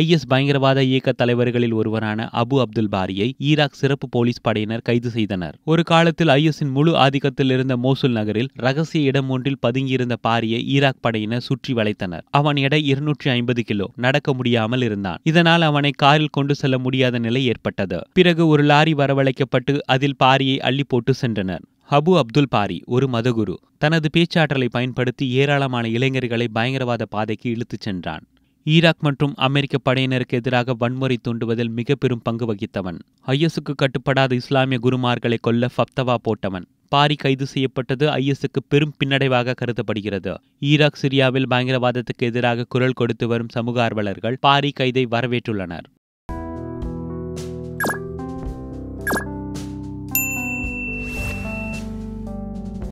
IS பயங்கரவாத இயக்க தலைவர்களில் ஒருவரான அபு அப்துல் பாரியை ஈராக் சிறப்பு போலீஸ் படையினர் கைது செய்தனர் ஒரு காலத்தில் ஐஎஸின் முழு ஆதிக்கத்தில் இருந்த மோசுல் நகரில் ரகசிய இடம் ஒன்றில் பதுங்கியிருந்த பாரியை ஈராக் படையினர் சுற்றி வளைத்தனர் அவன் எடை இருநூற்றி ஐம்பது கிலோ நடக்க முடியாமல் இருந்தான் இதனால் அவனை காரில் கொண்டு செல்ல முடியாத நிலை ஏற்பட்டது பிறகு ஒரு லாரி வரவழைக்கப்பட்டு அதில் பாரியை அள்ளி போட்டு சென்றனர் அபு அப்துல் பாரி ஒரு மதகுரு தனது பேச்சாற்றலை பயன்படுத்தி ஏராளமான இளைஞர்களை பயங்கரவாத பாதைக்கு இழுத்துச் சென்றான் ஈராக் மற்றும் அமெரிக்க படையினருக்கு எதிராக வன்முறை தூண்டுவதில் மிக பெரும் பங்கு வகித்தவன் ஐஎஸுக்கு கட்டுப்படாத இஸ்லாமிய குருமார்களை கொல்ல ஃபப்தவா போட்டவன் பாரி கைது செய்யப்பட்டது ஐஎஸுக்கு பெரும் பின்னடைவாக கருதப்படுகிறது ஈராக் சிரியாவில் பயங்கரவாதத்துக்கு எதிராக குரல் கொடுத்து வரும் சமூக ஆர்வலர்கள் பாரி கைதை வரவேற்றுள்ளனர்